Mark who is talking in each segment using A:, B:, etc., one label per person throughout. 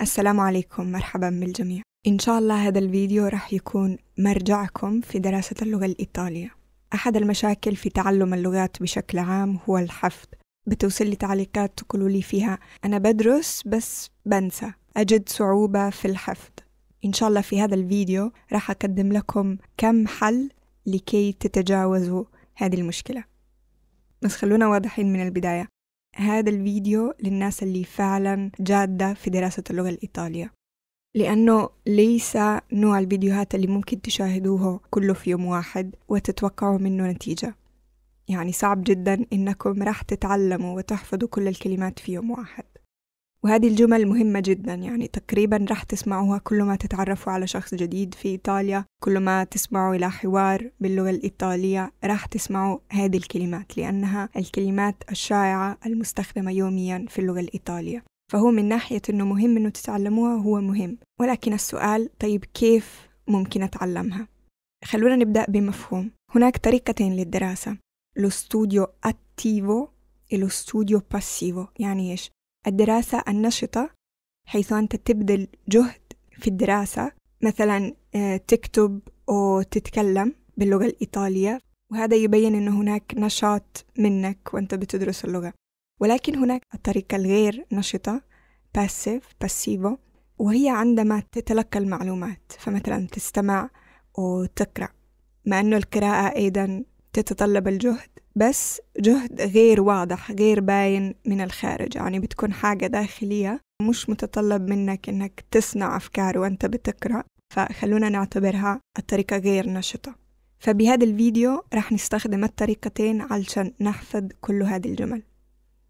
A: السلام عليكم مرحبا بالجميع إن شاء الله هذا الفيديو راح يكون مرجعكم في دراسة اللغة الإيطالية أحد المشاكل في تعلم اللغات بشكل عام هو الحفظ بتوصل لي تعليقات تقولوا لي فيها أنا بدرس بس بنسى أجد صعوبة في الحفظ إن شاء الله في هذا الفيديو راح أقدم لكم كم حل لكي تتجاوزوا هذه المشكلة بس خلونا واضحين من البداية هذا الفيديو للناس اللي فعلا جادة في دراسة اللغة الإيطالية لأنه ليس نوع الفيديوهات اللي ممكن تشاهدوه كله في يوم واحد وتتوقعوا منه نتيجة يعني صعب جدا إنكم راح تتعلموا وتحفظوا كل الكلمات في يوم واحد وهذه الجمل مهمة جدا يعني تقريبا راح تسمعوها كل ما تتعرفوا على شخص جديد في إيطاليا كل ما تسمعوا إلى حوار باللغة الإيطالية راح تسمعوا هذه الكلمات لأنها الكلمات الشائعة المستخدمة يوميا في اللغة الإيطالية فهو من ناحية أنه مهم أنه تتعلموها هو مهم ولكن السؤال طيب كيف ممكن أتعلمها؟ خلونا نبدأ بمفهوم هناك طريقتين للدراسة لو ستوديو أتيفو e lo يعني إيش؟ الدراسة النشطة حيث أنت تبذل جهد في الدراسة مثلا آه، تكتب أو تتكلم باللغة الإيطالية وهذا يبين أن هناك نشاط منك وأنت بتدرس اللغة ولكن هناك الطريقة الغير نشطة باسيف باسيفو وهي عندما تتلقى المعلومات فمثلا تستمع وتقرأ مع أنه القراءة أيضا تتطلب الجهد بس جهد غير واضح غير باين من الخارج يعني بتكون حاجة داخلية مش متطلب منك إنك تصنع أفكار وأنت بتقرأ فخلونا نعتبرها الطريقة غير نشطة فبهذا الفيديو راح نستخدم الطريقتين علشان نحفظ كل هذه الجمل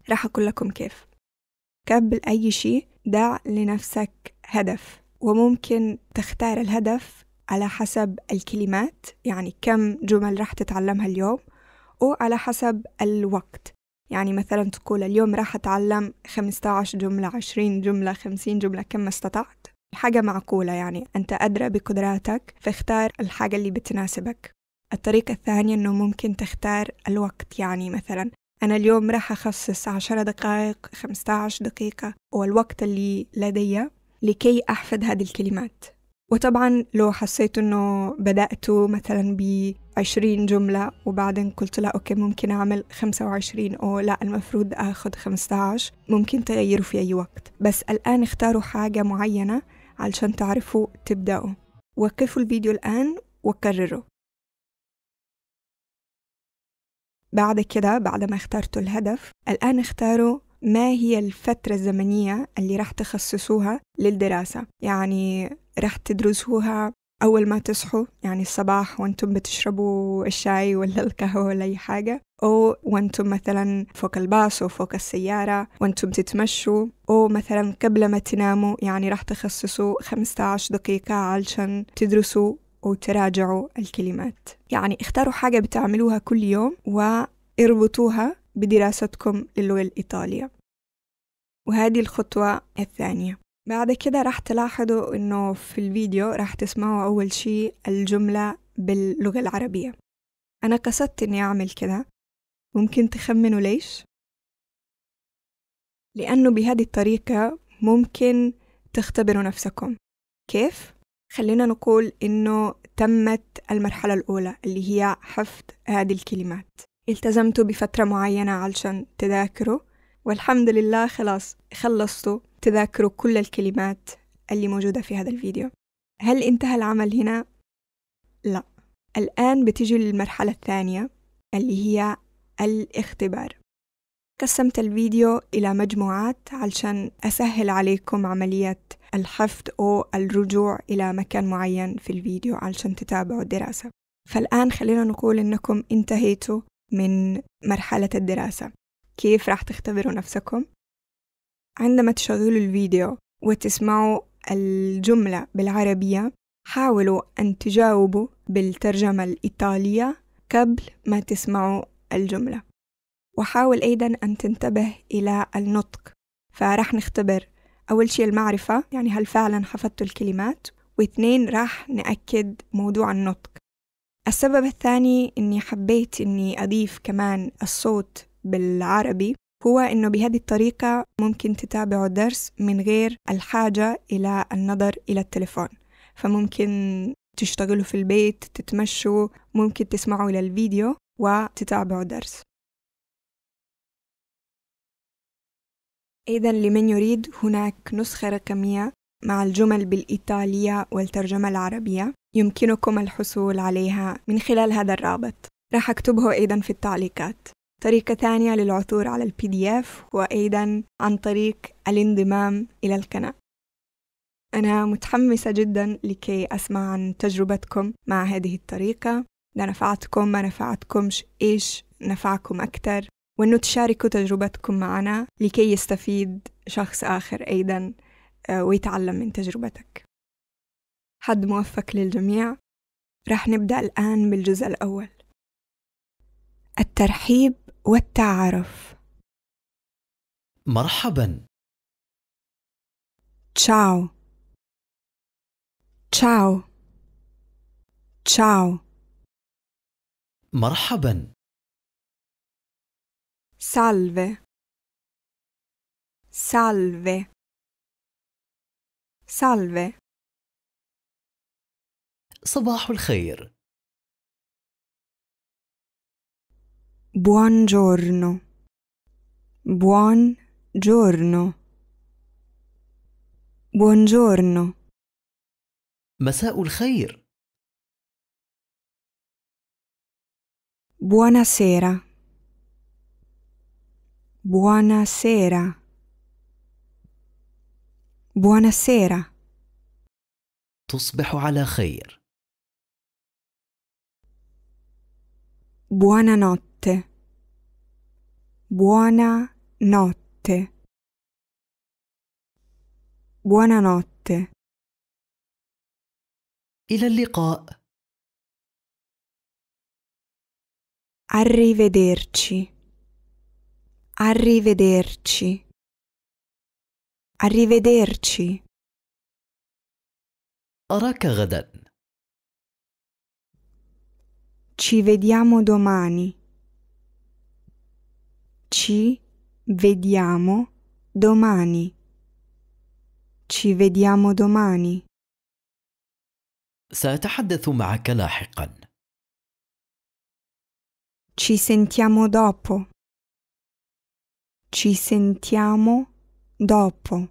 A: راح أقول لكم كيف قبل أي شيء دع لنفسك هدف وممكن تختار الهدف على حسب الكلمات يعني كم جمل راح تتعلمها اليوم حقه على حسب الوقت يعني مثلا تقول اليوم راح أتعلم 15 جملة 20 جملة 50 جملة كم استطعت حاجة معقولة يعني أنت أدرى بقدراتك فاختار الحاجة اللي بتناسبك الطريقة الثانية أنه ممكن تختار الوقت يعني مثلا أنا اليوم راح أخصص عشرة دقائق خمسة عشر دقيقة والوقت اللي لدي لكي أحفظ هذه الكلمات وطبعا لو حسيت انه بدأت مثلا بعشرين جملة وبعدين قلت لا اوكي ممكن اعمل خمسة وعشرين او لا المفروض اخذ 15 ممكن تغيروا في اي وقت بس الان اختاروا حاجة معينة علشان تعرفوا تبدأوا وقفوا الفيديو الان وكرروا بعد كده بعد ما اخترتوا الهدف الآن اختاروا ما هي الفترة الزمنية اللي راح تخصصوها للدراسة يعني راح تدرسوها أول ما تصحوا يعني الصباح وأنتم بتشربوا الشاي ولا القهوة ولا أي حاجة أو وأنتم مثلا فوق الباص أو فوق السيارة وأنتم تتمشوا أو مثلا قبل ما تناموا يعني راح تخصصوا 15 دقيقة علشان تدرسوا وتراجعوا الكلمات يعني اختاروا حاجة بتعملوها كل يوم واربطوها بدراستكم للغة الإيطالية وهذه الخطوة الثانية بعد كده راح تلاحظوا انه في الفيديو راح تسمعوا اول شي الجملة باللغة العربية انا قصدت اني اعمل كده ممكن تخمنوا ليش؟ لأنه بهذه الطريقة ممكن تختبروا نفسكم كيف؟ خلينا نقول إنه تمت المرحلة الأولى اللي هي حفظ هذه الكلمات التزمت بفترة معينة علشان تذاكره والحمد لله خلاص خلصت تذاكروا كل الكلمات اللي موجودة في هذا الفيديو هل انتهى العمل هنا؟ لا الآن بتيجي للمرحلة الثانية اللي هي الاختبار قسمت الفيديو إلى مجموعات علشان أسهل عليكم عملية الحفظ أو الرجوع إلى مكان معين في الفيديو علشان تتابعوا الدراسة فالآن خلينا نقول إنكم انتهيتوا من مرحلة الدراسة كيف راح تختبروا نفسكم عندما تشغلوا الفيديو وتسمعوا الجملة بالعربية حاولوا أن تجاوبوا بالترجمة الإيطالية قبل ما تسمعوا الجملة وحاول أيضا أن تنتبه إلى النطق فراح نختبر أول شيء المعرفة يعني هل فعلا حفظتوا الكلمات واثنين راح نأكد موضوع النطق السبب الثاني إني حبيت إني أضيف كمان الصوت بالعربي هو إنه بهذه الطريقة ممكن تتابعوا الدرس من غير الحاجة إلى النظر إلى التلفون فممكن تشتغلوا في البيت تتمشوا ممكن تسمعوا إلى الفيديو وتتابعوا الدرس إذا لمن يريد هناك نسخة رقمية مع الجمل بالإيطالية والترجمة العربية يمكنكم الحصول عليها من خلال هذا الرابط راح أكتبه أيضا في التعليقات طريقة ثانية للعثور على البي دي اف هو أيضا عن طريق الانضمام إلى القناة أنا متحمسة جدا لكي أسمع عن تجربتكم مع هذه الطريقة إذا نفعتكم ما نفعتكمش إيش نفعكم أكثر وأنه تشاركوا تجربتكم معنا لكي يستفيد شخص آخر أيضا آه، ويتعلم من تجربتك حد موفق للجميع رح نبدأ الآن بالجزء الأول
B: الترحيب والتعارف
C: مرحبا تشاو تشاو تشاو مرحبا سالفي سالفي Salve. صباح الخير. Buongiorno. Buon giorno. Buongiorno. مساء الخير.
B: Buonasera. Buonasera. Buonasera.
D: تصبح على خير.
B: Buonanotte. Buona notte.
C: Buonanotte. إلى اللقاء. Arrivederci. Arrivederci. Arrivederci. أراك غدا.
A: Ci vediamo domani. Ci vediamo domani. Ci
B: vediamo domani.
D: سأتحدث معك لاحقا.
B: Ci sentiamo dopo. Ci sentiamo dopo.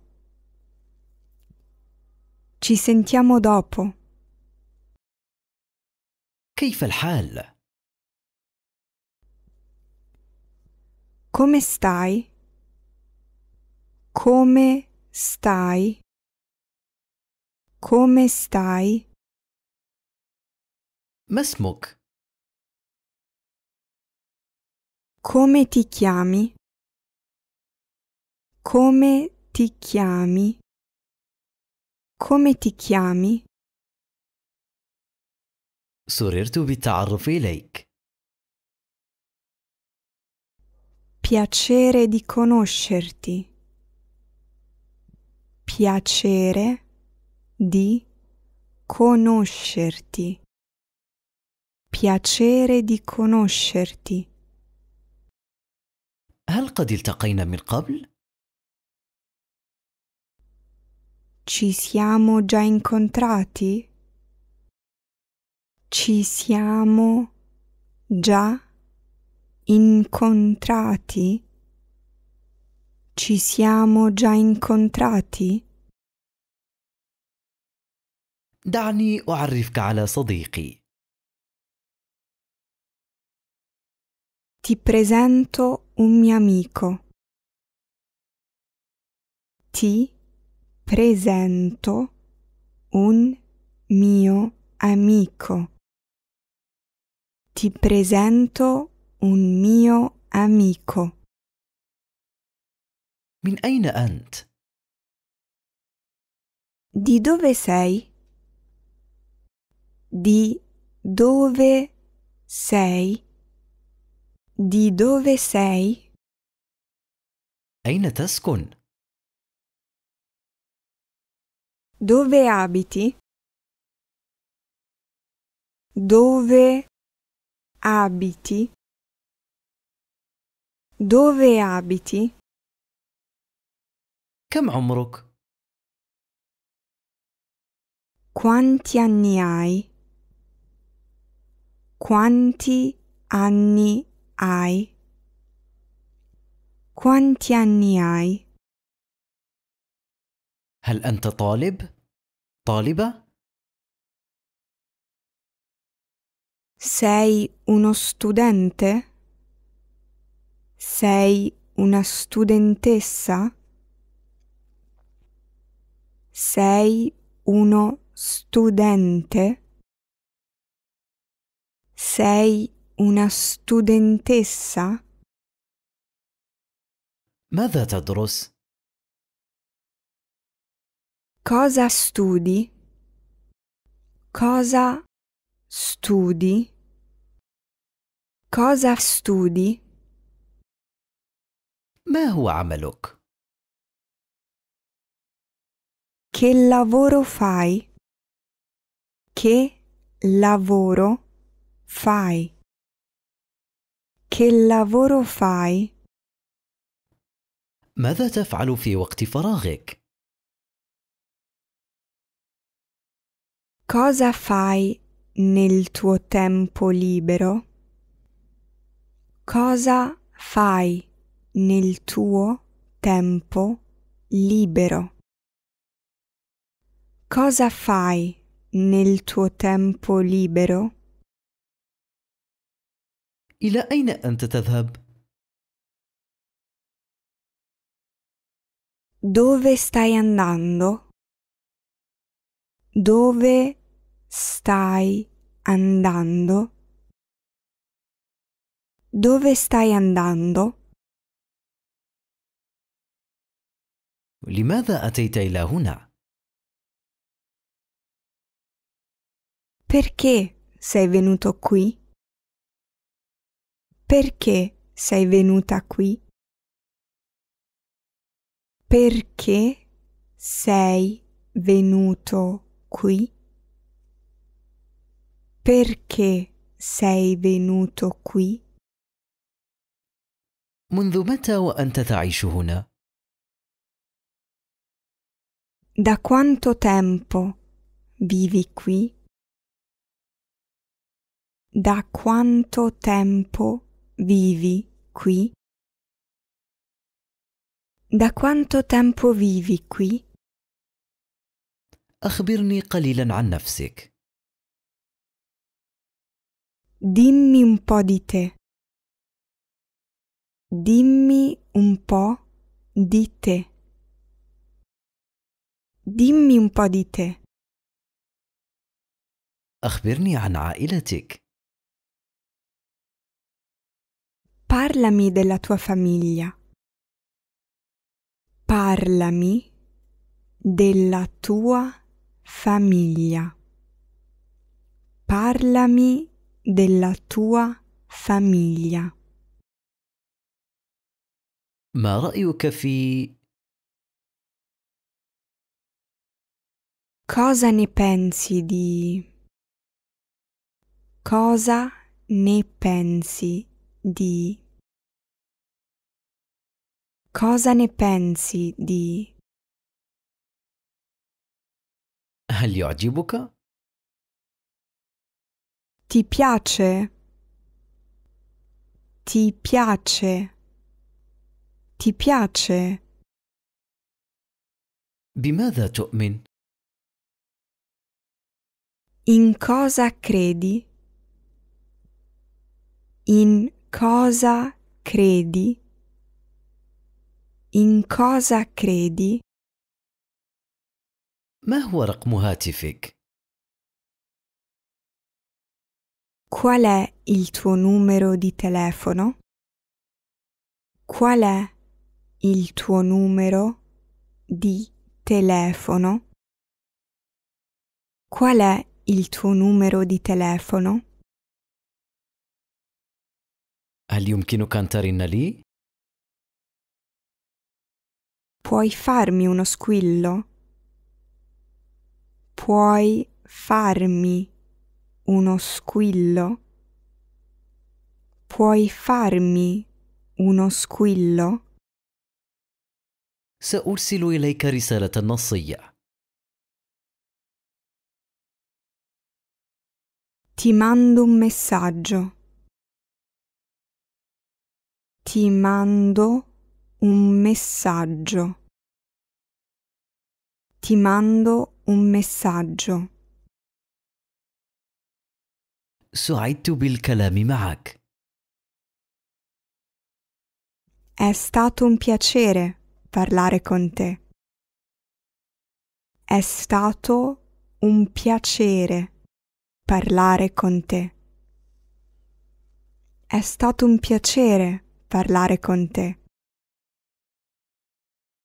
B: Ci sentiamo dopo.
D: كيف الحال؟
B: Come stai? Come stai? Come stai? ما
C: اسمك؟ Come ti chiami? Come ti chiami? Come ti chiami? سررت
D: بالتعرف إليك.
B: Piacere di conoscerti. Piacere di conoscerti. Piacere di conoscerti.
D: هل قد التقينا من قبل؟
A: Ci siamo già incontrati? Ci siamo già incontrati? Ci siamo già incontrati?
D: دعني أعرفك على صديقي.
C: Ti presento un mio amico. Ti
B: presento un mio amico. Ti presento un mio amico.
C: Min أين أنت؟
B: Di dove sei? Di dove sei? Di dove sei?
D: أين تسكن؟
C: Dove abiti? Dove abiti? Dove abiti? كم عمرك؟
B: Quanti anni hai? Quanti anni hai? Quanti anni hai?
D: هل أنت طالب؟ طالبة؟
B: Sei uno studente? Sei una studentessa? Sei uno studente? Sei una studentessa?
D: ماذا تدرس؟
B: Cosa studi? Cosa studi? Cosa studi?
C: Ma هو عملك؟ Che
B: lavoro fai? Che lavoro fai? Che lavoro fai?
D: ماذا تفعل في وقت فراغك؟
B: Cosa fai nel tuo tempo libero? Cosa fai nel tuo tempo libero? Cosa fai nel tuo tempo libero? إلى أين
D: أنت تذهب؟
C: Dove stai andando?
B: Dove stai andando? Dove stai andando?
C: لماذا أتيت إلى هنا؟ Perché sei venuto qui? Perché sei venuta qui?
B: Perché sei venuto qui? perché sei venuto qui? منذ متى
C: وأنت تعيش هنا؟ Da quanto
B: tempo vivi qui? Da quanto tempo vivi qui? Da quanto tempo vivi qui?
C: أخبرني قليلا عن نفسك. Dimmi un po' di te. Dimmi
B: un po' di te. Dimmi un po' di te.
D: أخبرني عن عائلتك.
C: Parlami della tua famiglia.
B: Parlami della tua famiglia. Parlami della tua famiglia.
C: ما رأيك في
B: Cosa ne pensi di Cosa ne pensi di
C: Cosa ne pensi di
D: هل يعجبك؟
B: ti piace? Ti piace? Ti piace?
D: بماذا تؤمن؟
B: In cosa credi? In cosa credi? In cosa credi?
C: ما هو رقم هاتفك؟
B: Qual è il tuo numero di telefono? Qual è il tuo numero di telefono? Qual è il tuo numero di telefono?
C: هل يمكنك أن ترن لي؟
B: Puoi farmi uno squillo? Puoi farmi uno squillo? Puoi farmi uno squillo?
D: سأرسل إليك رسالة نصية.
C: Ti mando un messaggio. Ti mando un messaggio. Ti mando un messaggio. سعدت
D: بالكلام معك.
B: È stato un piacere parlare con te. È stato un piacere parlare con te. È stato un piacere parlare con te.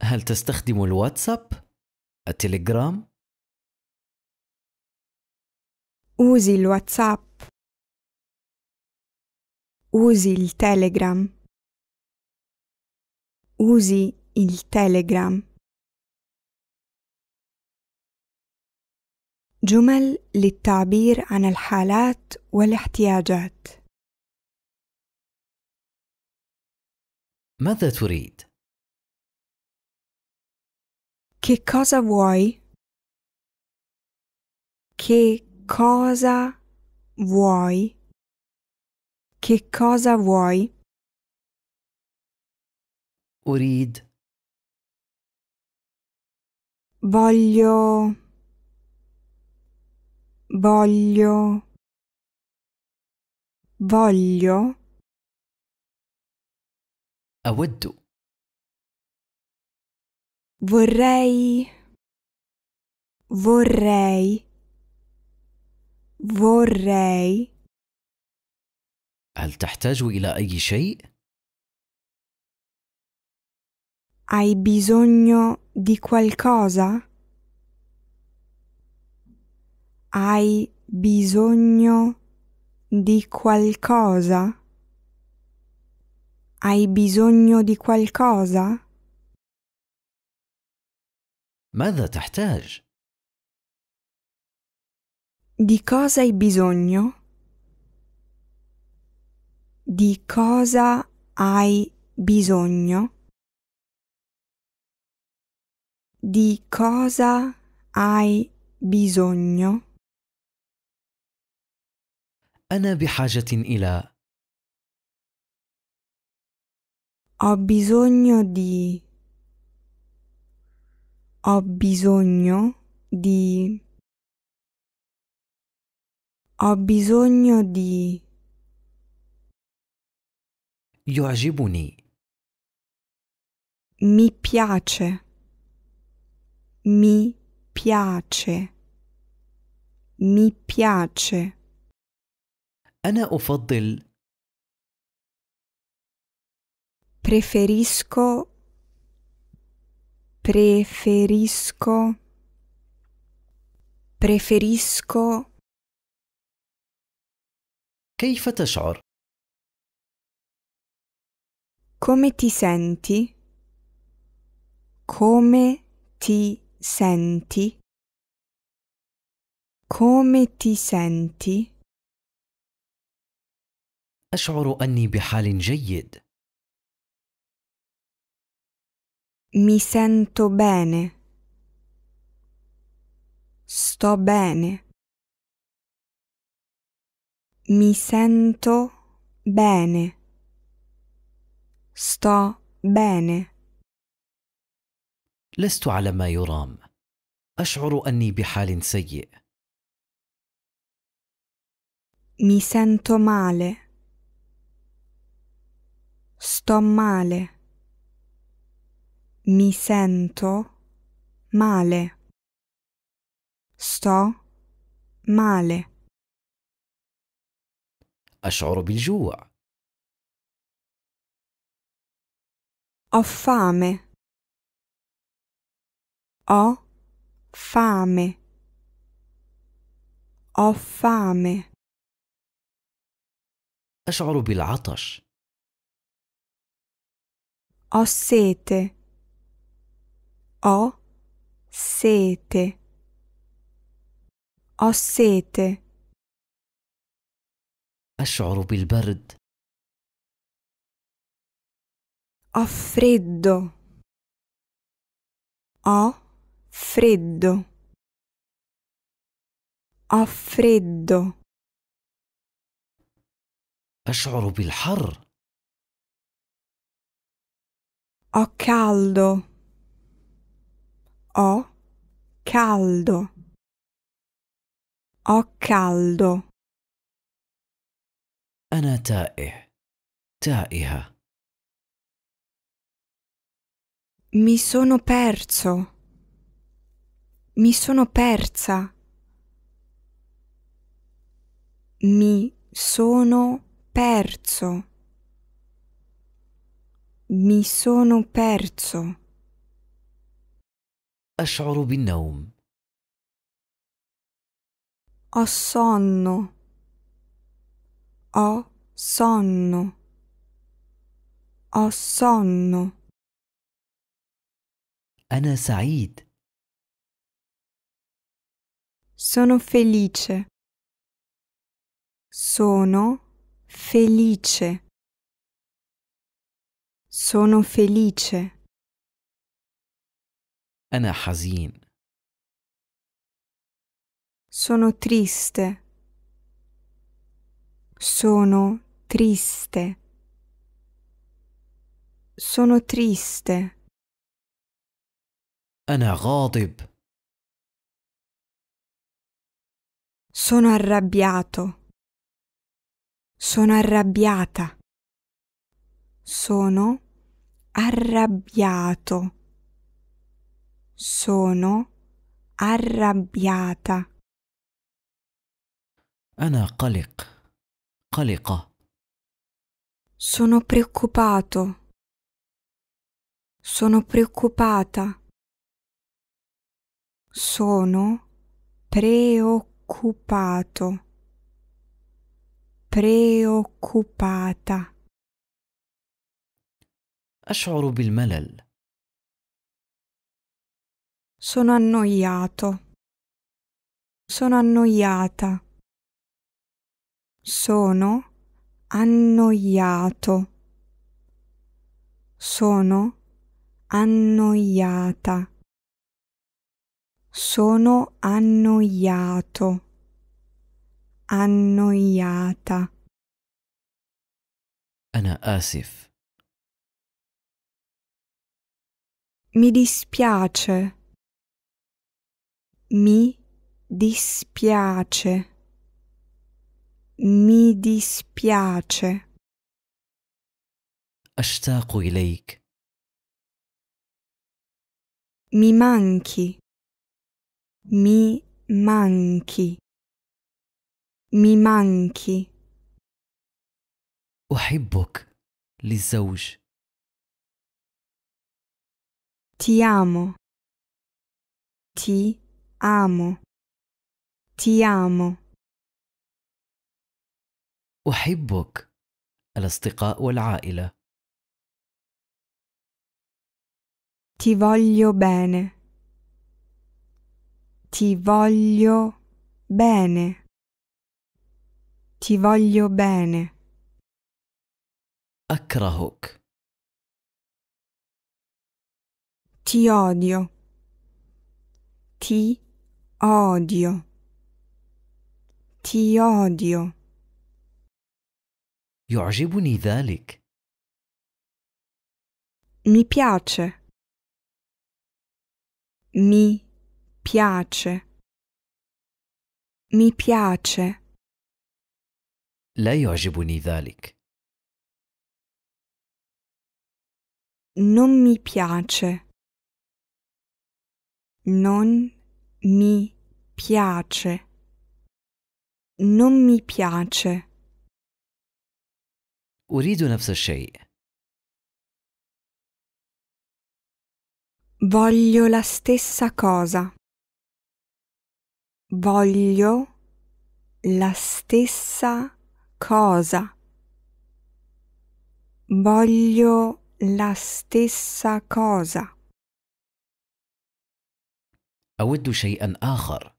D: هل تستخدم الواتساب؟ التليجرام؟
C: usi il WhatsApp, Usi il Telegram. Usi il Telegram. جمل للتعبير عن الحالات والاحتياجات. ماذا تريد؟ Che cosa vuoi? Che cosa vuoi? Che cosa vuoi? أريد Voglio. Voglio. Voglio. أود Vorrei. Vorrei. Vorrei.
D: هل تحتاج إلى أي شيء؟
B: Hai bisogno di qualcosa? Hai bisogno di qualcosa? Hai bisogno di qualcosa?
D: ماذا تحتاج؟
B: Di cosa hai bisogno? Di cosa hai bisogno? Di cosa
C: hai bisogno? أنا
D: بحاجة إلى
C: Ho bisogno
B: di Ho bisogno di Ho bisogno di
D: يعجبني
B: mi piace mi piace mi piace
D: أنا أفضل
B: preferisco preferisco preferisco كيف تشعر Come ti senti? Come ti senti? Come ti senti?
C: أشعر أني بحال جيد. Mi sento bene.
B: Sto bene. Mi sento bene. Sto bene.
D: لست على ما يرام. أشعر أني بحال سيء.
B: Mi sento male. Sto male. Mi sento male.
C: Sto male. أشعر بالجوع.
B: Ho fame. Ho fame. Ho fame.
D: أشعر بالعطش.
B: Ho sete. Ho sete. Ho sete.
C: أشعر بالبرد. Ho freddo. Ho freddo. Ho freddo. أشعر بالحر. Ho caldo. Ho caldo. Ho caldo. أنا تائه تائهة
B: Mi sono perso. Mi sono persa. Mi sono perso. Mi sono perso.
D: أشعر بالنوم.
B: Ho sonno. Ho sonno. Ho sonno.
D: أنا سعيد.
C: Sono felice. Sono felice. Sono felice. أنا حزين.
B: Sono triste. Sono triste. Sono triste.
D: أنا غاضب.
C: Sono arrabbiato.
B: Sono arrabbiata. Sono arrabbiato. Sono arrabbiata.
D: أنا قلق.
C: قلقة. Sono preoccupato.
B: Sono preoccupata. Sono preoccupato. Preoccupata.
D: أشعر
C: بالملل. Sono annoiato.
B: Sono annoiata. Sono annoiato. Sono annoiata. Sono annoiato. Annoiata.
C: Anna آسف.
B: Mi dispiace. Mi dispiace. Mi dispiace.
D: أشتاق إليك.
C: Mi manchi. Mi manchi. Mi manchi. أحبك للزوج. Ti amo. Ti amo. Ti amo.
D: أحبك الأصدقاء والعائلة.
B: Ti voglio bene. Ti voglio bene. Ti voglio
C: bene. أكرهك
B: Ti odio. Ti odio. Ti odio.
D: يعجبني ذلك
B: Mi
C: piace. Mi piace. Mi piace. لا يعجبني ذلك. Non
B: mi piace. Non mi piace. Non mi piace.
C: أريد نفس الشيء.
B: Voglio la stessa cosa. Voglio la stessa cosa. Voglio la stessa cosa.
D: أود شيئا
C: آخر.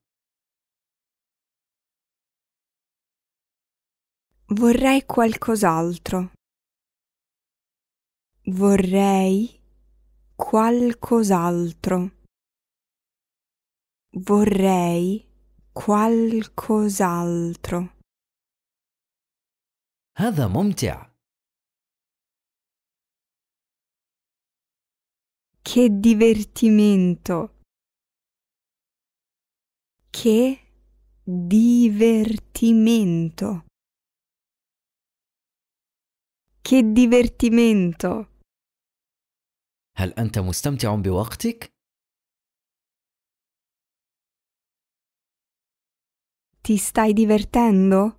B: Vorrei qualcos'altro. Vorrei qualcos'altro. Vorrei qualcos'altro
C: هذا ممتع che divertimento che divertimento che divertimento هل أنت مستمتع بوقتك؟
B: Ti stai divertendo?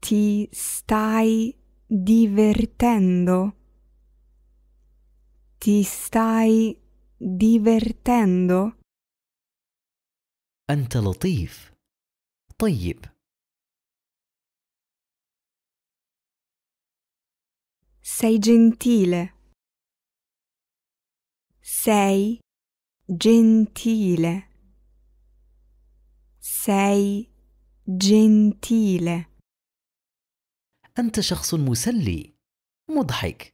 B: Ti stai divertendo? Ti stai divertendo?
C: أنت لطيف طيب Sei gentile.
B: Sei gentile. Sei gentile.
D: أنت شخص مسلي مضحك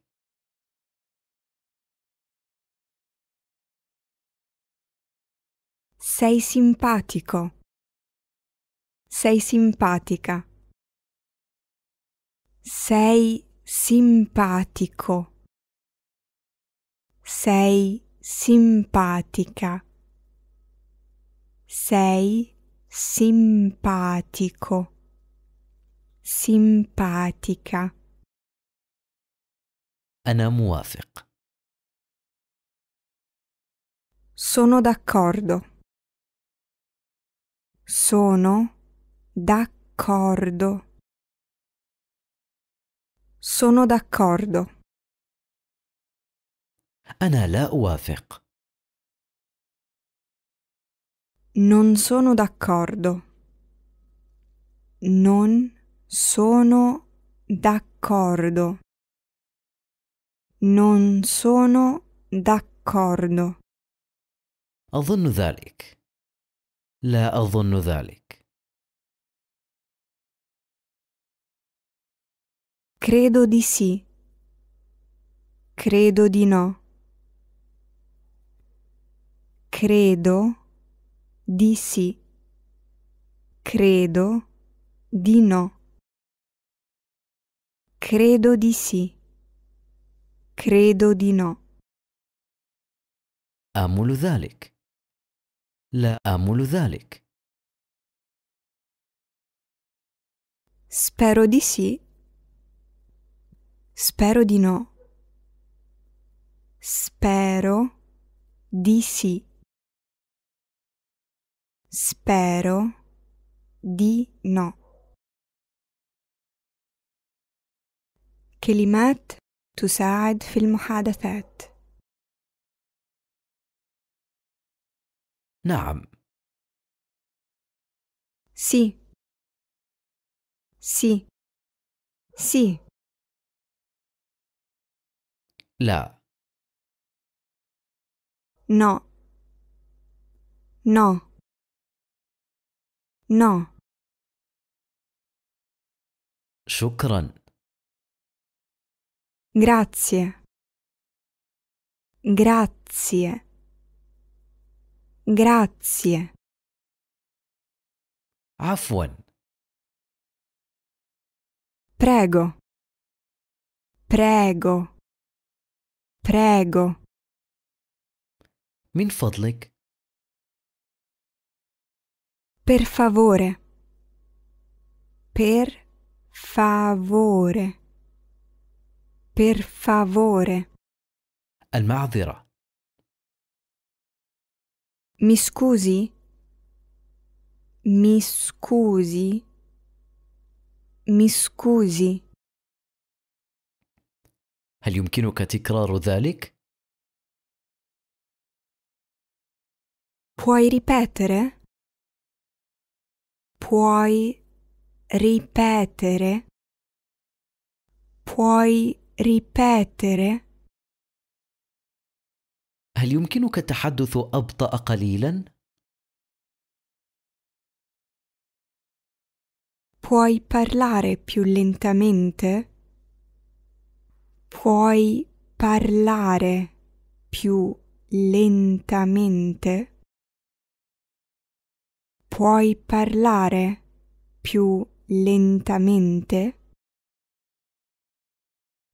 B: Sei simpatico. Sei simpatica. Sei simpatico. Sei simpatica. Sei simpatico, simpatica.
D: أنا
C: موافق. Sono d'accordo. Sono d'accordo. Sono d'accordo. أنا لا أوافق.
B: Non sono d'accordo. Non sono d'accordo. Non sono d'accordo.
D: أظن ذلك. لا أظن ذلك.
B: Credo di sì. Credo di no. Credo di sì. Credo di no. Credo di sì.
C: Credo di no. آمل ذلك.
D: لا آمل ذلك.
B: Spero di sì. Spero di no. Spero di sì. Spero di no.
C: كلمات تساعد في المحادثات نعم سي سي سي لا no no No. شكرا. Grazie. Grazie. Grazie. Afwan. Prego. Prego. Prego. Min فضلك
B: per favore. Per favore. Per favore.
D: المعذرة.
B: Mi
C: scusi?
B: Mi scusi? Mi scusi?
D: هل يمكنك
C: تكرار ذلك؟ Puoi
B: ripetere? Puoi ripetere? Puoi ripetere?
D: هل يمكنك التحدث أبطأ قليلا؟
C: Puoi
B: parlare più lentamente? Puoi parlare più lentamente? Puoi parlare più lentamente?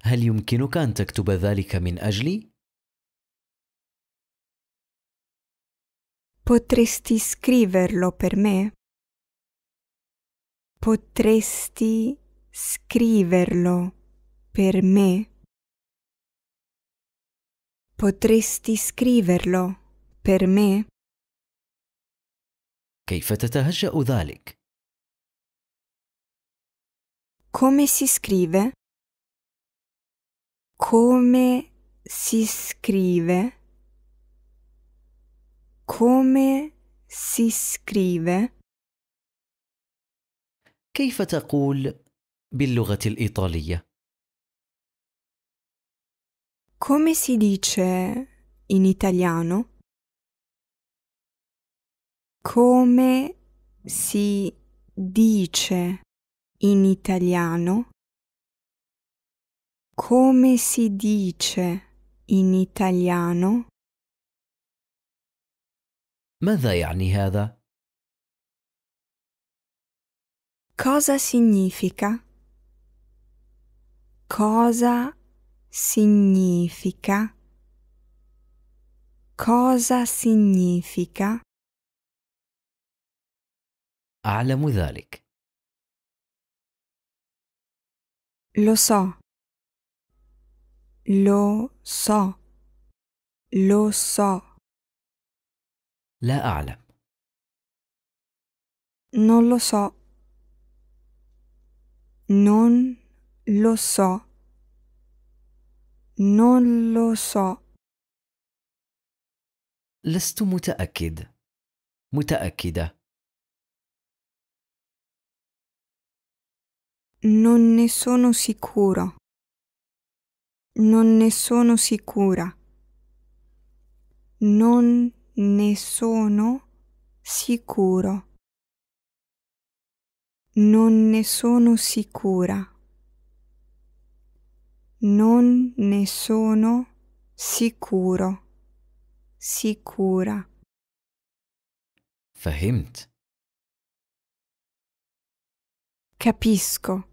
D: هل يمكنك أن تكتب ذلك
C: من أجلي؟
B: Potresti scriverlo per me? Potresti scriverlo per me? Potresti scriverlo per me?
C: كيف تتهجأ ذلك؟
B: Come si scrive? Come si scrive? Come si scrive? كيف تقول
D: باللغة الإيطالية؟
B: Come si dice in italiano? Come si dice in italiano? Come si dice
C: in italiano? ماذا
D: يعني هذا؟
B: Cosa significa? Cosa significa? Cosa significa?
D: أعلم ذلك.
C: Lo so. Lo so. Lo so. لا أعلم.
B: Non lo so. Non lo so. Non lo so. لست متأكد.
C: متأكدة.
B: Non ne sono sicuro. Non ne sono sicura. Non ne sono sicuro. Non ne sono sicura. Non ne sono sicuro. Sicura.
C: Fahimt. Capisco.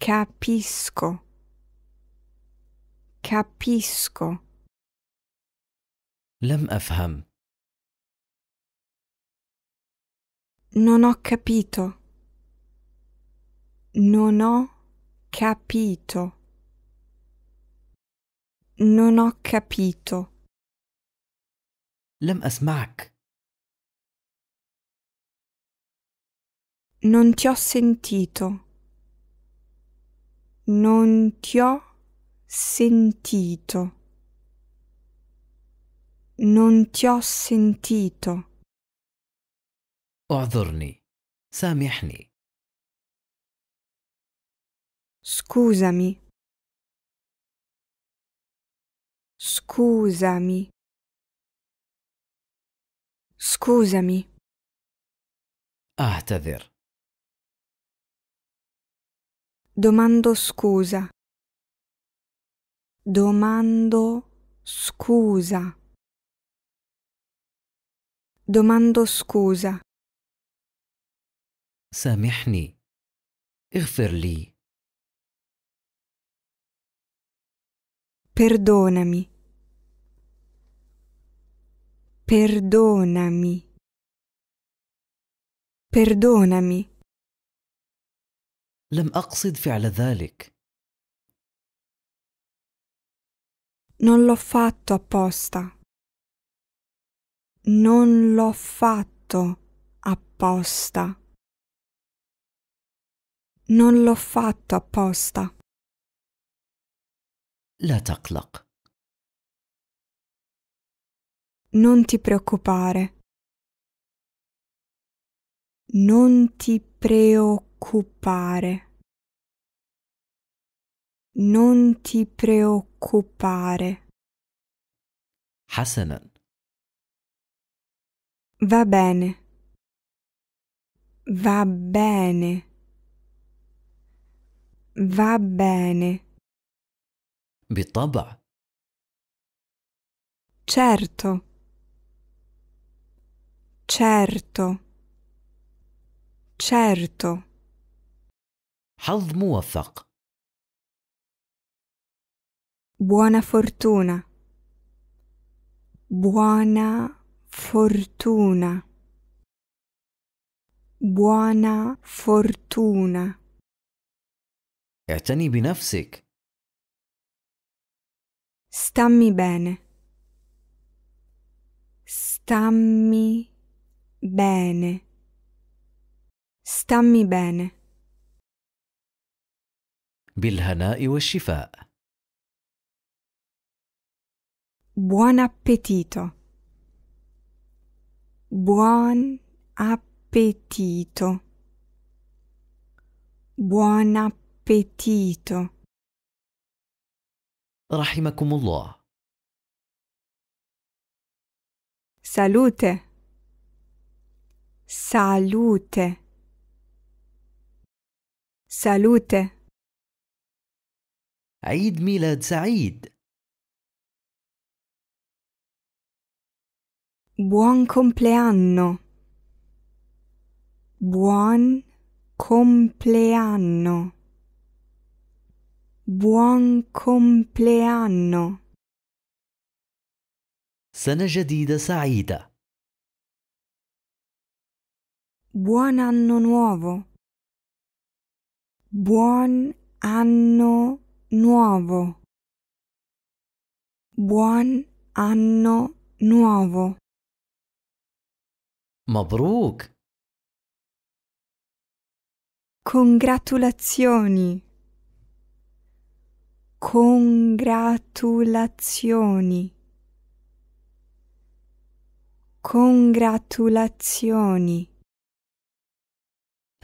B: Capisco. Capisco.
D: لم أفهم.
B: Non ho capito. Non ho capito. Non ho capito.
D: لم
C: أسمعك. Non ti ho
B: sentito. Non ti ho sentito. Non ti ho sentito.
D: اعذرني. سامحني.
C: Scusami. Scusami. Scusami. أعتذر Domando scusa. Domando scusa. Domando scusa. سامحني اغفر Perdonami. Perdonami. Perdonami. لم أقصد فعل ذلك. Non l'ho fatto apposta. Non l'ho fatto apposta. Non l'ho fatto apposta. La تقلق. Non ti preoccupare. Non ti preoccupare preoccupare. Non ti preoccupare. حسنا
B: Va bene. Va bene. Va bene.
D: بالطبع
B: Certo. Certo. Certo.
C: حظ موفق
B: Buona fortuna. Buona fortuna. Buona
C: fortuna.
D: اعتني بنفسك.
B: Stammi bene. Stammi bene. Stammi bene.
D: بالهناء والشفاء
B: Buon appetito Buon appetito Buon appetito
C: رحمكم الله
B: Salute Salute Salute
D: عيد ميلاد
C: سعيد Buon
B: compleanno Buon compleanno Buon compleanno
D: سنة جديدة سعيدة
C: Buon anno nuovo Buon anno nuovo. Buon anno nuovo. Mabruk.
A: Congratulazioni. Congratulazioni.
B: Congratulazioni.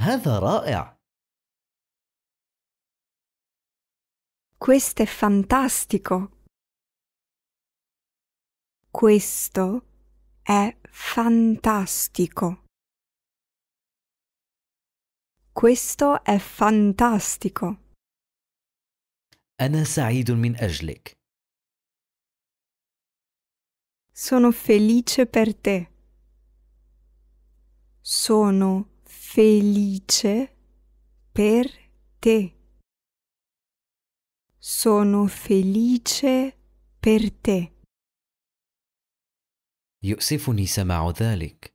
D: هذا رائع.
C: Questo è fantastico. Questo è
B: fantastico. Questo è fantastico.
D: أنا سعيد من أجلك.
B: Sono felice per te. Sono felice per te. Sono felice per te.
D: يؤسفني
C: سماع ذلك.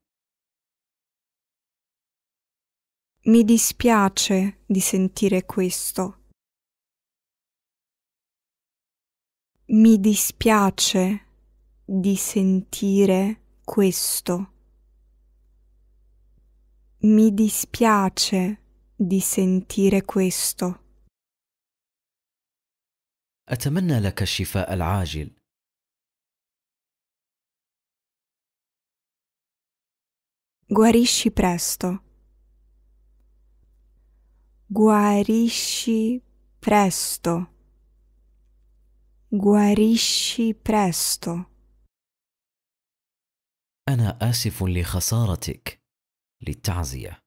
C: Mi dispiace
B: di sentire questo. Mi dispiace di sentire questo. Mi dispiace di sentire questo.
D: اتمنى لك
C: الشفاء العاجل
B: Guarisci presto. Guarisci presto. Guarisci presto.
D: أنا
C: آسف لخسارتك للتعزية.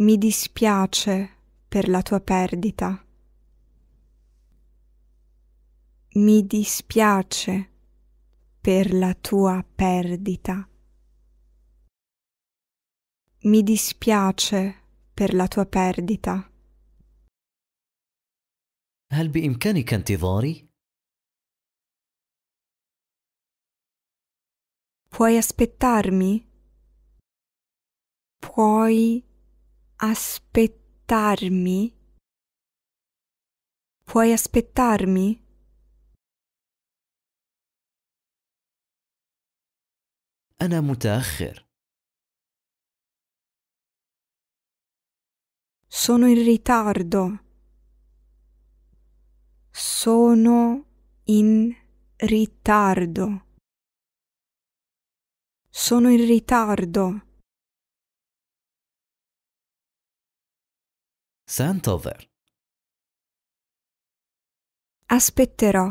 B: Mi dispiace per la tua perdita. Mi dispiace per la tua perdita. Mi dispiace per la tua perdita.
D: هل بإمكانك انتظاري؟
C: Puoi aspettarmi? Puoi aspettarmi? aspettarmi? Puoi aspettarmi? أنا متأخر.
B: Sono in ritardo. Sono in ritardo. Sono in ritardo. Santover. Aspetterò.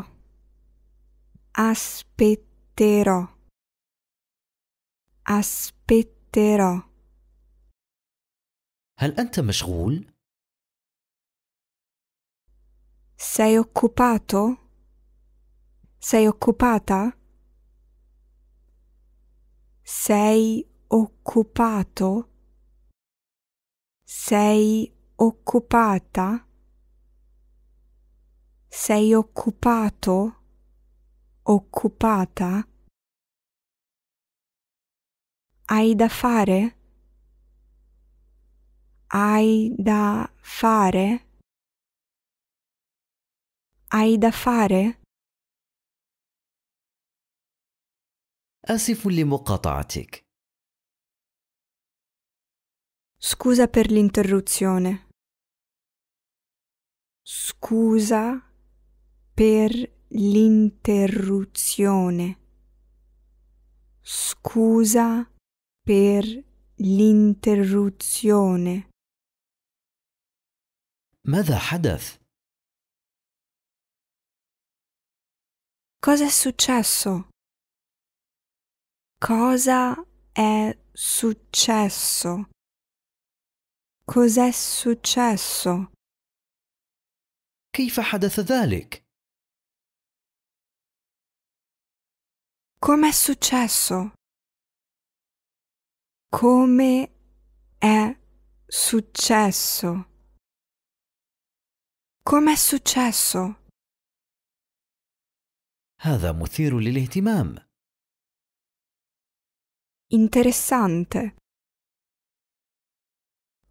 B: Aspetterò. Aspetterò.
C: هل أنت مشغول؟
B: Sei occupato? Sei occupata? Sei occupato? Sei occupata? Sei occupato? Occupata? Hai da fare?
C: Hai da fare? Hai da fare? آسف لمقاطعتك.
B: Scusa per l'interruzione. Scusa per l'interruzione. Scusa per l'interruzione.
D: ماذا حدث؟
C: Cosa è successo? Cosa è successo? Cos'è successo? كيف حدث ذلك؟ Come è successo? Come è successo? Come è successo?
D: هذا مثير للاهتمام.
C: Interessante.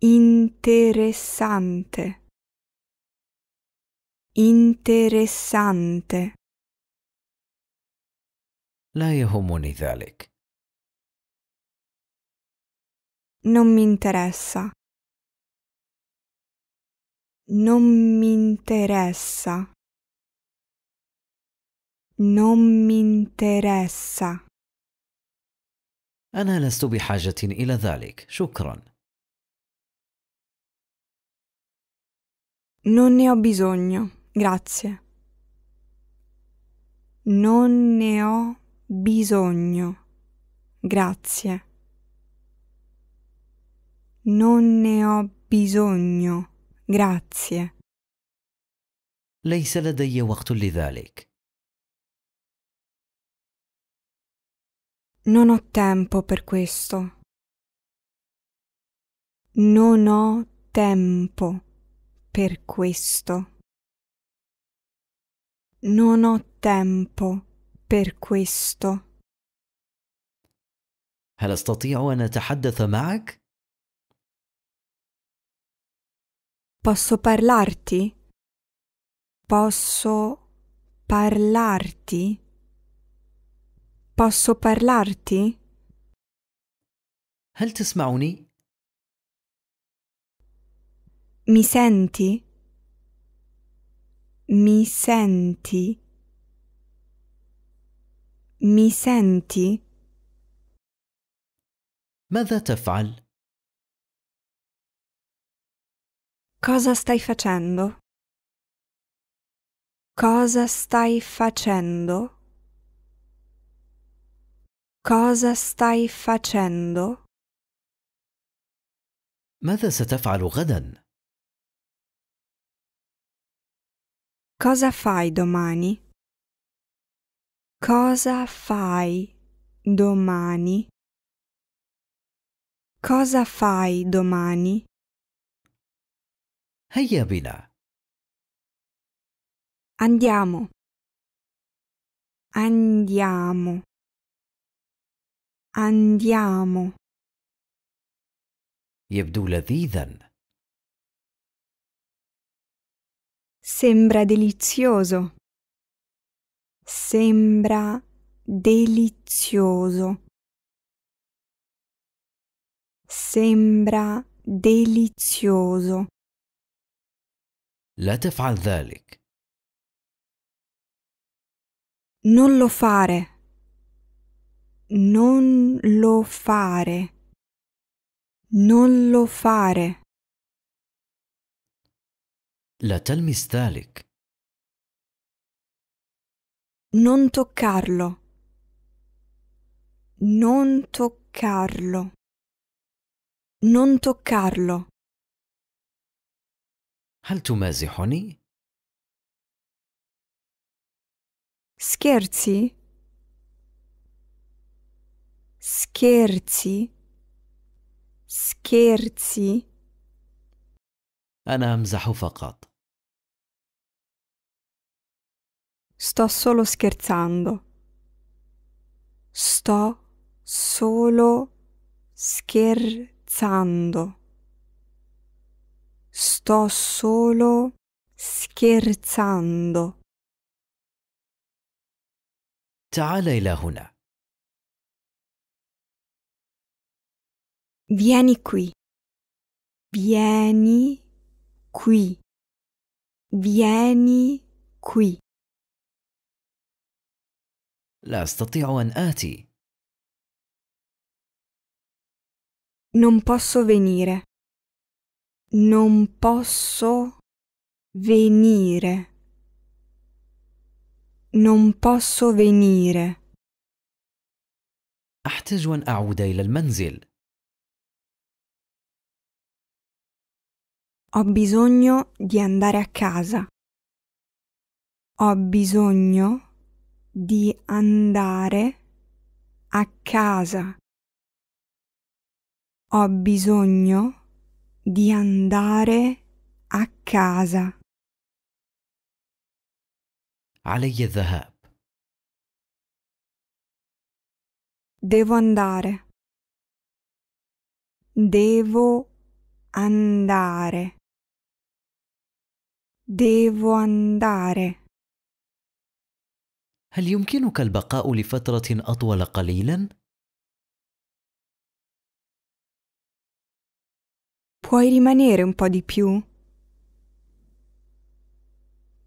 C: Interessante. Interessante. لا يهمني ذلك. Non mi interessa. Non mi
B: interessa. Non mi interessa.
D: أنا لست بحاجة إلى ذلك،
C: شكرا. Non ne ho
B: bisogno. Grazie. Non ne ho bisogno. Grazie. Non ne ho bisogno. Grazie.
D: ليس لدي وقت لذلك.
B: Non ho tempo per questo. Non ho tempo per questo. Non ho tempo per questo.
D: هل أستطيع أن أتحدث معك؟
C: Posso parlarti?
B: Posso parlarti? Posso parlarti?
D: هل تسمعني؟
B: Mi senti? Mi senti? Mi senti?
D: ماذا تفعل؟
C: Cosa stai facendo?
B: Cosa stai facendo? Cosa stai facendo?
C: ماذا ستفعل غدا؟
B: Cosa fai domani? Cosa fai domani? Cosa fai domani?
C: هيا بنا Andiamo. Andiamo. Andiamo. يبدو لذيذا Sembra delizioso. Sembra delizioso. Sembra delizioso. لا تفعل ذلك. Non lo fare.
B: Non lo fare. Non lo fare.
D: لا تلمس
C: ذلك. Non toccarlo. Non toccarlo. Non toccarlo.
D: هل تمازحني؟
C: Scherzi?
B: Scherzi? Scherzi?
D: أنا أمزح فقط.
B: Sto solo scherzando. Sto solo scherzando. Sto solo scherzando.
D: تعال إلى
C: هنا. Vieni qui. Vieni qui. Vieni qui. لا أستطيع أن آتي. Non posso
B: venire. Non posso venire. Non posso venire.
D: أحتاج أن أعود إلى المنزل.
C: Ho bisogno di andare a casa. Ho bisogno di andare
B: a casa. Ho bisogno di andare a casa.
D: علي الذهاب.
C: Devo andare.
B: Devo andare. Devo andare.
D: هل يمكنك البقاء لفترة أطول قليلا؟
B: Puoi rimanere un po' di più?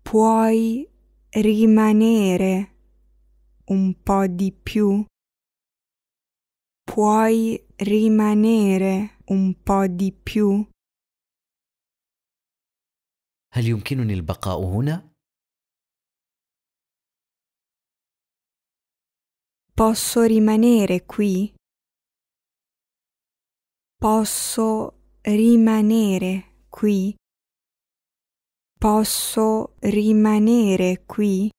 B: Puoi rimanere un po' di più? Puoi rimanere un
C: po' di più? هل يمكنني البقاء هنا؟
B: Posso rimanere qui? Posso rimanere qui? Posso
C: rimanere qui?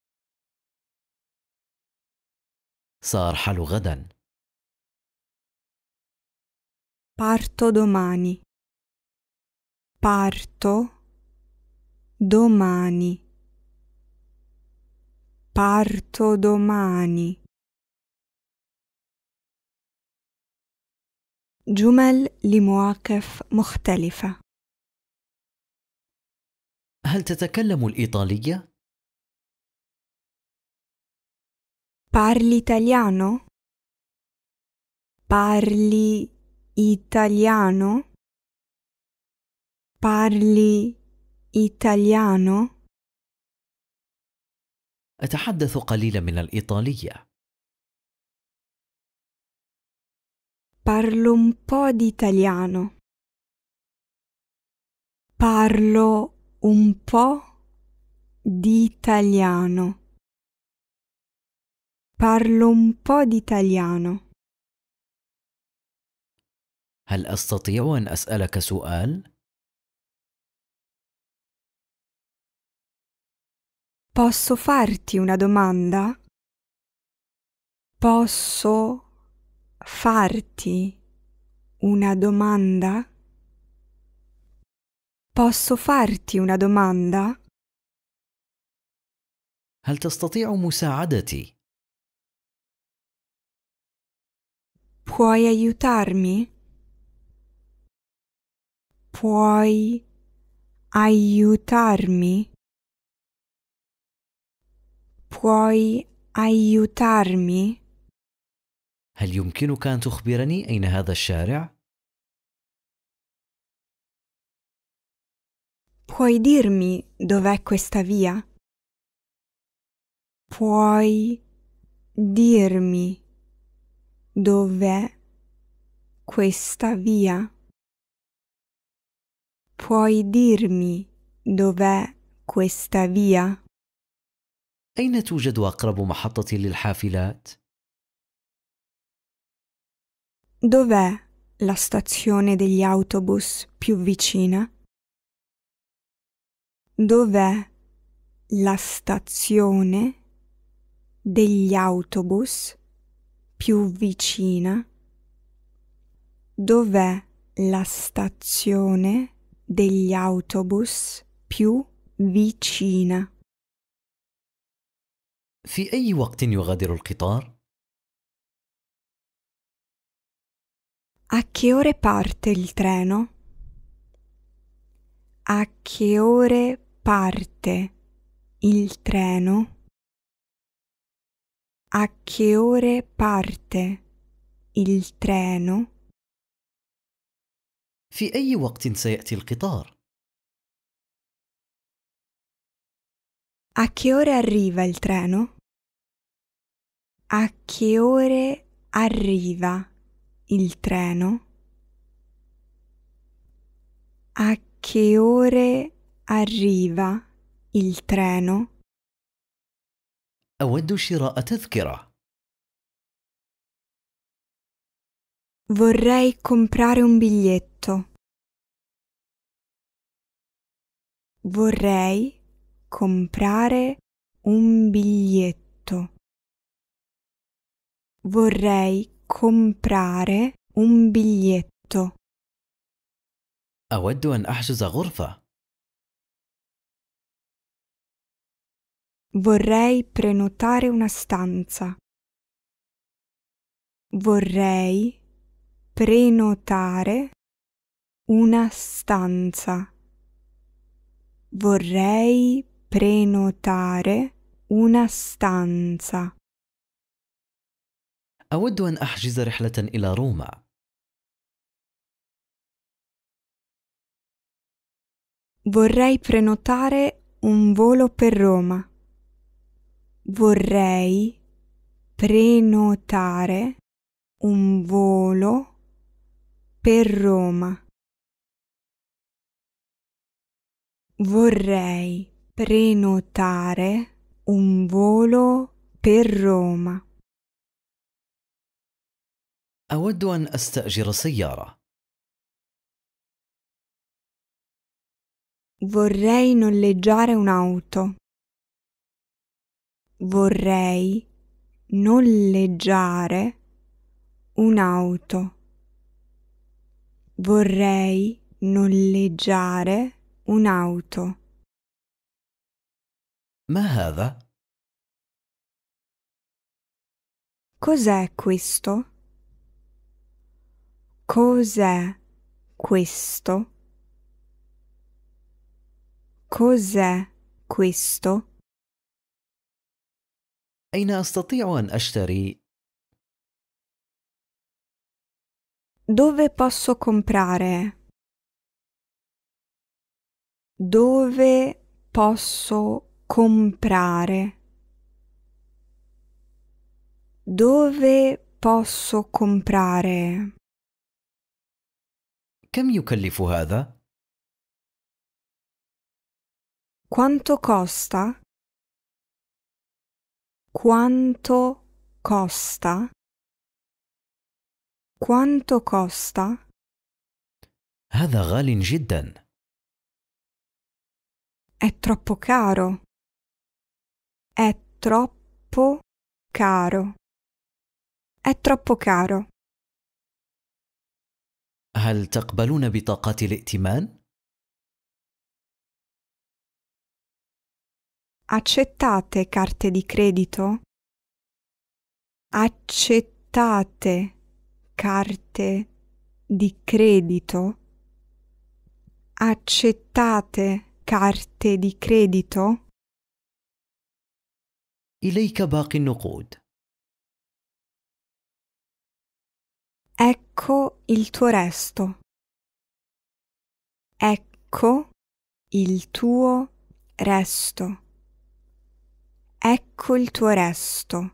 C: سأرحل غدا. Parto
B: domani. Parto domani. Parto domani.
C: جمل لمواقف مختلفة هل تتكلم
D: الإيطالية؟
C: Parli
B: italiano? Parli italiano? Parli italiano?
D: أتحدث قليلا من الإيطالية.
C: Parlo un po' di italiano. Parlo un po' di italiano. Parlo un po' di italiano. هل أستطيع أن أسألك سؤال؟
B: Posso farti una domanda? Posso farti una domanda? Posso farti una domanda?
C: هل تستطيع مساعدتي؟
B: Puoi aiutarmi? Puoi aiutarmi? Puoi aiutarmi?
D: هل يمكنك أن تخبرني أين هذا الشارع؟
C: Puoi dirmi dov'è questa
B: via? Puoi dirmi dov'è questa via? Puoi dirmi dov'è questa via?
D: أين توجد أقرب محطة للحافلات؟
C: Dov'è la stazione degli
B: autobus più vicina? Dov'è la stazione degli autobus più vicina? Dov'è la stazione degli autobus più vicina؟
D: في أي وقت يغادر القطار؟
B: A che ore parte il treno? A che ore parte il treno? A che ore parte il treno?
C: في أي وقت سيأتي القطار؟
B: A che ore arriva il treno? A che ore arriva il treno? A che ore arriva il treno?
D: أود شراء تذكرة.
C: Vorrei comprare un biglietto. Vorrei
B: comprare un biglietto. Vorrei comprare un biglietto.
D: أود أن أحجز غرفة.
B: Vorrei prenotare una stanza. Vorrei prenotare una stanza. Vorrei prenotare una stanza.
D: أود أن أحجز رحلة إلى روما.
B: Vorrei prenotare un volo per Roma. Vorrei prenotare un volo per Roma. Vorrei prenotare un volo per Roma.
D: أود أن أستأجر سيارة.
C: Vorrei noleggiare un'auto.
B: Vorrei noleggiare un'auto. Vorrei noleggiare un'auto.
C: Ma هذا؟
B: Cos'è questo? Cos'è questo? Cos'è questo?
D: أين أستطيع أن أشتري؟
C: Dove posso comprare?
B: Dove posso comprare? Dove posso comprare?
C: كم يكلف هذا؟ Quanto costa? Quanto costa? Quanto costa? هذا غال جدا. È troppo caro. È troppo caro. È troppo caro. هل تقبلون بطاقات الائتمان؟
B: Accettate carte di credito?
A: Accettate carte di credito? Accettate carte di credito?
D: إليك باقي النقود.
C: Ecco il tuo resto.
B: Ecco il tuo resto. Ecco il tuo resto.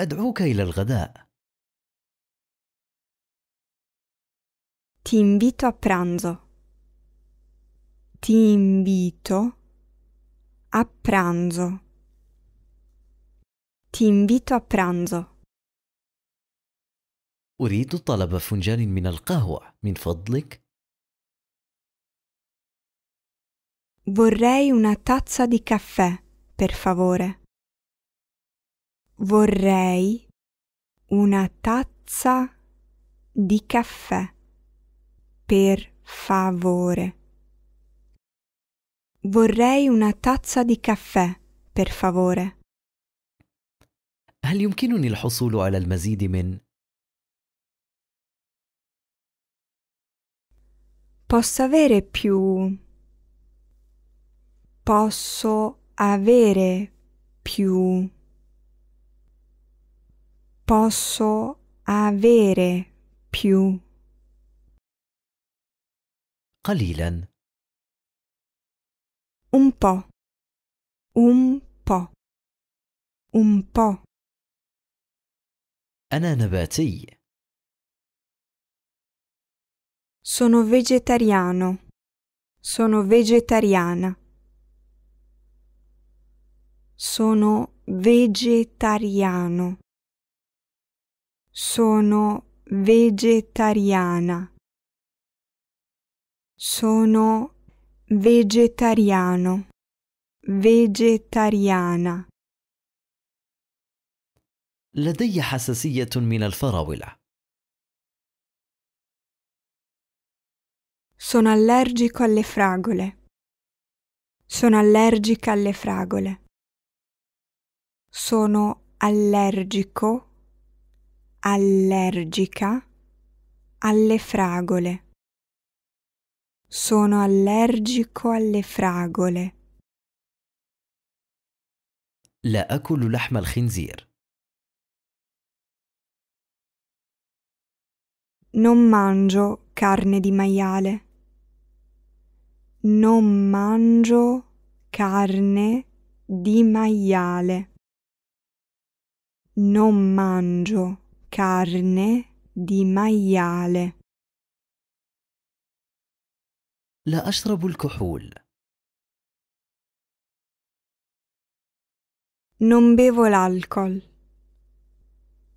C: أدعوك إلى الغداء.
B: Ti invito a pranzo. Ti invito a pranzo. Ti invito a pranzo.
D: أريد طلب فنجان من القهوة من فضلك.
B: Vorrei una tazza di caffè, per favore. Vorrei una tazza di caffè, per favore. Vorrei una tazza di caffè, per favore.
D: هل يمكنني الحصول على المزيد من
B: Posso avere più. Posso avere più. Posso avere più.
D: قليلا
C: un po un po un po أنا نباتي
B: sono vegetariano. Sono vegetariana. Sono vegetariano. Sono vegetariana. Sono vegetariano.
C: Vegetariana.
D: لدي حساسية من الفراولة.
C: Sono allergico alle fragole.
B: Sono allergica alle fragole. Sono allergico, allergica alle fragole. Sono allergico alle fragole.
D: لا أكل لحم الخنزير.
B: Non mangio carne di maiale. Non mangio carne di maiale. Non mangio carne di maiale.
C: La أشرب الكحول. Non bevo l'alcol.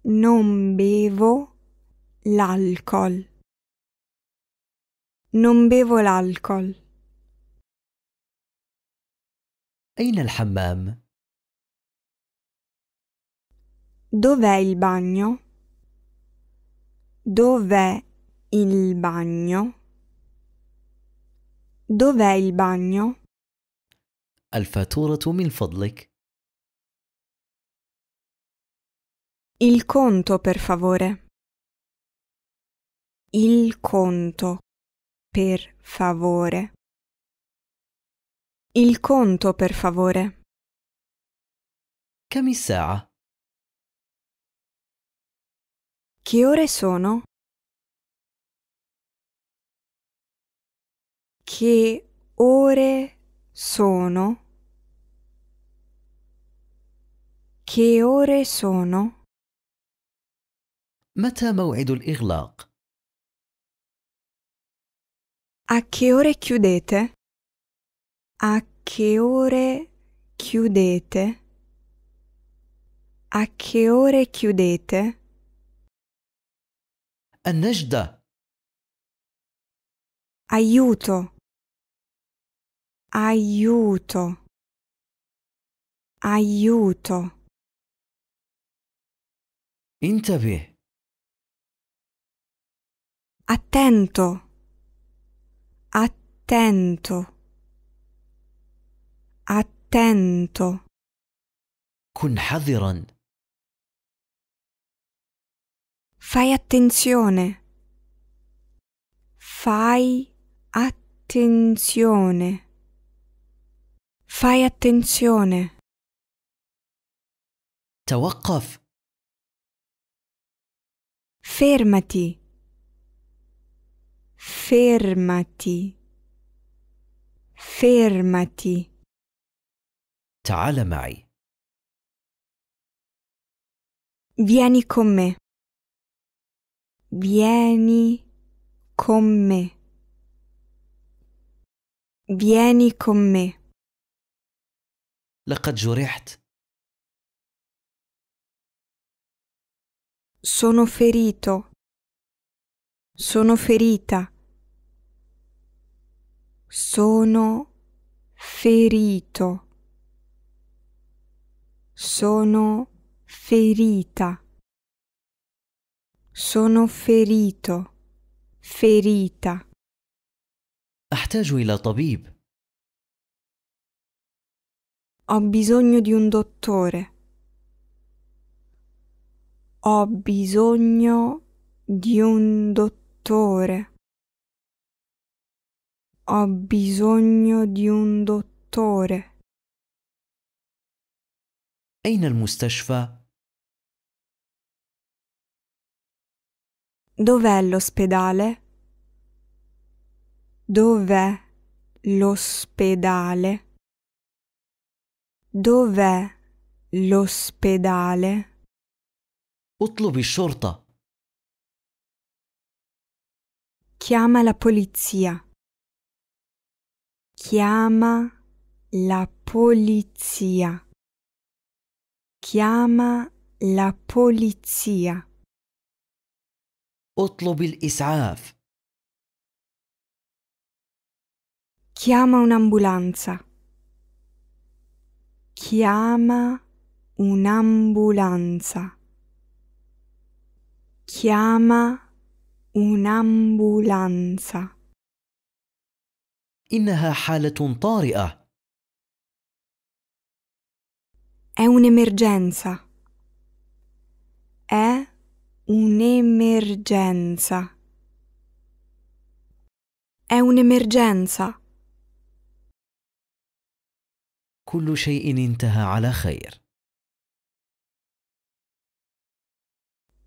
B: Non bevo l'alcol. Non bevo l'alcol.
D: أين الحمام؟
B: Dov'è il bagno? Dov'è il bagno? Dov'è il bagno?
D: الفاتورة من فضلك
C: Il conto, per favore. Il conto, per favore. Il conto, per favore. كم الساعة؟ Che ore sono?
B: Che ore sono? Che ore sono?
D: متى موعد الإغلاق؟
B: A che ore chiudete? A che ore chiudete? A che ore chiudete?
D: النجدة
C: Aiuto. Aiuto. Aiuto. انتبه
B: Attento. Attento attento.
D: كن حذرا.
B: Fai attenzione. Fai attenzione. Fai attenzione.
C: توقف.
B: Fermati. Fermati. Fermati.
D: تعال معي.
B: Vieni con me. Vieni con me. Vieni con me.
C: لقد جرحت.
B: Sono ferito. Sono ferita. Sono ferito. Sono ferita. Sono ferito. Ferita.
D: أحتاج إلى طبيب.
B: Ho bisogno di un dottore. Ho bisogno di un dottore. Ho bisogno di un
C: dottore. أين المستشفى؟
B: Dov'è l'ospedale? Dov'è l'ospedale? Dov'è l'ospedale?
C: اطلب الشرطة.
B: Chiama la polizia. Chiama la polizia. chiama la polizia.
D: اطلب الإسعاف.
B: Chiama un'ambulanza.
A: Chiama un'ambulanza. Chiama
B: un'ambulanza.
D: إنها حالة طارئة.
B: È un'emergenza. È un'emergenza. È un'emergenza.
C: كل شيء انتهى على خير.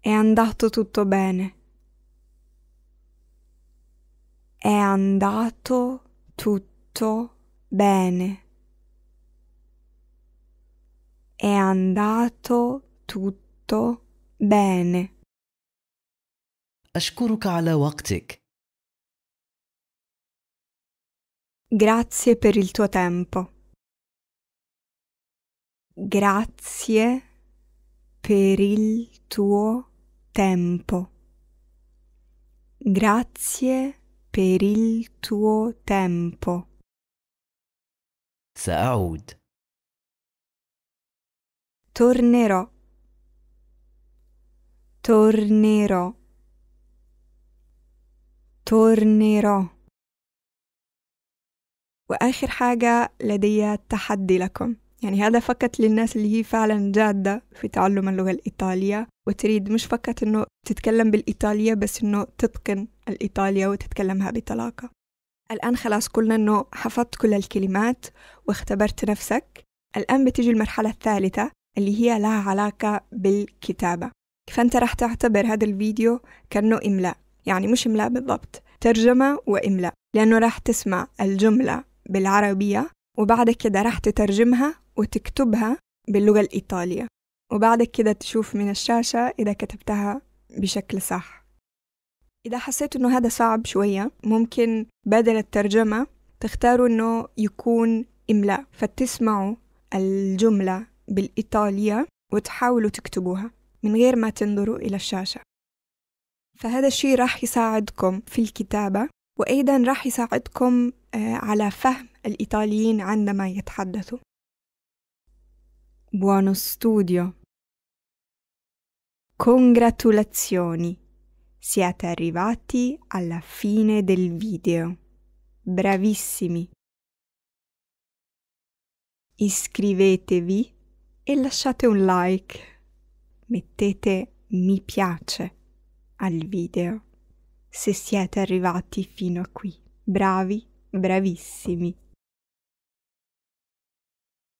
B: È andato tutto bene. È andato tutto bene. È andato tutto bene. أشكرك على
D: وقتك.
C: Grazie per il tuo tempo.
B: Grazie per il tuo tempo. Grazie per il tuo tempo.
D: سأعود.
B: tornerò tornerò
A: tornerò وآخر حاجة لدي تحدي لكم يعني هذا فقط للناس اللي هي فعلا جادة في تعلم اللغة الإيطالية وتريد مش فقط أنه تتكلم بالإيطالية بس أنه تتقن الإيطالية وتتكلمها بطلاقة الآن خلاص قلنا أنه حفظت كل الكلمات واختبرت نفسك الآن بتيجي المرحلة الثالثة اللي هي لها علاقة بالكتابة فأنت راح تعتبر هذا الفيديو كأنه إملاء يعني مش إملاء بالضبط ترجمة وإملاء لأنه راح تسمع الجملة بالعربية وبعد كده راح تترجمها وتكتبها باللغة الإيطالية وبعد كده تشوف من الشاشة إذا كتبتها بشكل صح إذا حسيت إنه هذا صعب شوية ممكن بدل الترجمة تختاروا إنه يكون إملاء فتسمعوا الجملة بالإيطالية وتحاولوا تكتبوها من غير ما تنظروا إلى الشاشة فهذا الشيء راح يساعدكم في الكتابة وأيضا راح يساعدكم آه، على فهم الإيطاليين عندما يتحدثوا
B: Buono studio Congratulazioni Siete arrivati alla fine del video Bravissimi Iscrivetevi e lasciate un like. Mettete mi piace al video se siete arrivati fino a qui. Bravi, bravissimi.